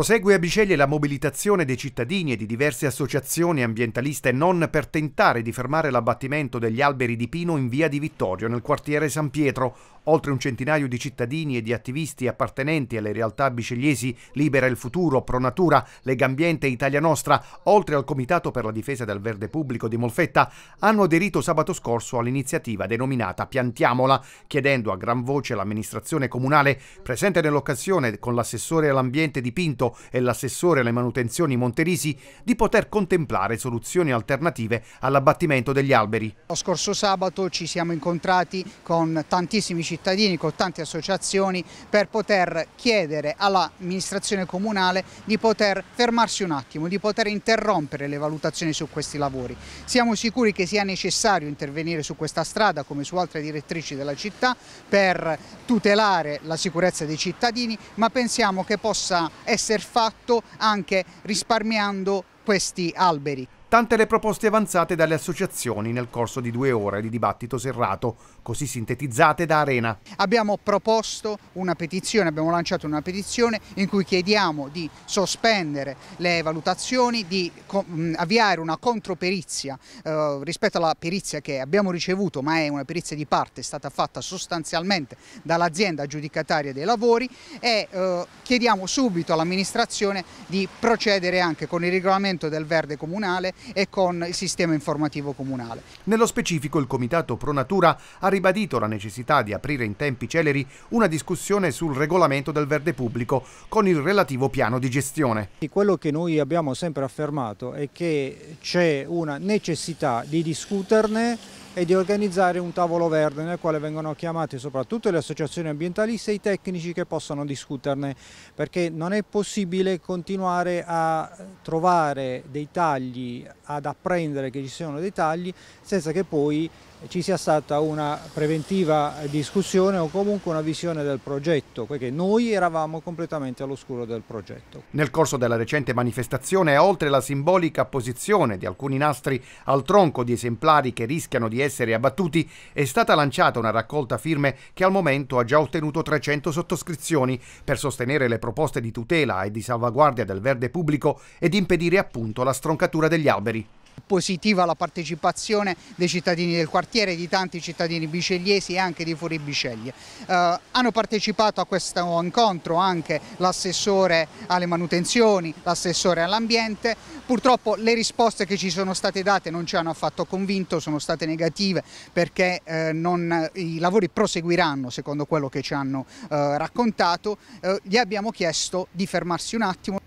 Prosegue a Biceglie la mobilitazione dei cittadini e di diverse associazioni ambientaliste non per tentare di fermare l'abbattimento degli alberi di pino in via di Vittorio, nel quartiere San Pietro. Oltre un centinaio di cittadini e di attivisti appartenenti alle realtà bicegliesi Libera il Futuro, Pro Pronatura, Legambiente e Italia Nostra, oltre al Comitato per la difesa del verde pubblico di Molfetta, hanno aderito sabato scorso all'iniziativa denominata Piantiamola, chiedendo a gran voce l'amministrazione comunale, presente nell'occasione con l'assessore all'ambiente dipinto, e l'assessore alle manutenzioni Monterisi di poter contemplare soluzioni alternative all'abbattimento degli alberi. Lo scorso sabato ci siamo incontrati con tantissimi cittadini, con tante associazioni per poter chiedere all'amministrazione comunale di poter fermarsi un attimo, di poter interrompere le valutazioni su questi lavori. Siamo sicuri che sia necessario intervenire su questa strada come su altre direttrici della città per tutelare la sicurezza dei cittadini ma pensiamo che possa essere aver fatto anche risparmiando questi alberi. Tante le proposte avanzate dalle associazioni nel corso di due ore di dibattito serrato, così sintetizzate da Arena. Abbiamo proposto una petizione, abbiamo lanciato una petizione in cui chiediamo di sospendere le valutazioni, di mm, avviare una controperizia eh, rispetto alla perizia che abbiamo ricevuto, ma è una perizia di parte, è stata fatta sostanzialmente dall'azienda aggiudicataria dei lavori e eh, chiediamo subito all'amministrazione di procedere anche con il regolamento del verde comunale e con il sistema informativo comunale. Nello specifico il Comitato Pro Natura ha ribadito la necessità di aprire in tempi celeri una discussione sul regolamento del verde pubblico con il relativo piano di gestione. Quello che noi abbiamo sempre affermato è che c'è una necessità di discuterne e di organizzare un tavolo verde nel quale vengono chiamate soprattutto le associazioni ambientaliste e i tecnici che possano discuterne, perché non è possibile continuare a trovare dei tagli, ad apprendere che ci siano dei tagli senza che poi ci sia stata una preventiva discussione o comunque una visione del progetto, perché noi eravamo completamente all'oscuro del progetto. Nel corso della recente manifestazione, oltre alla simbolica posizione di alcuni nastri al tronco di esemplari che rischiano di essere abbattuti, è stata lanciata una raccolta firme che al momento ha già ottenuto 300 sottoscrizioni per sostenere le proposte di tutela e di salvaguardia del verde pubblico ed impedire appunto la stroncatura degli alberi positiva la partecipazione dei cittadini del quartiere, di tanti cittadini bicegliesi e anche di fuori Biceglie. Eh, hanno partecipato a questo incontro anche l'assessore alle manutenzioni, l'assessore all'ambiente, purtroppo le risposte che ci sono state date non ci hanno affatto convinto, sono state negative perché eh, non, i lavori proseguiranno secondo quello che ci hanno eh, raccontato, eh, gli abbiamo chiesto di fermarsi un attimo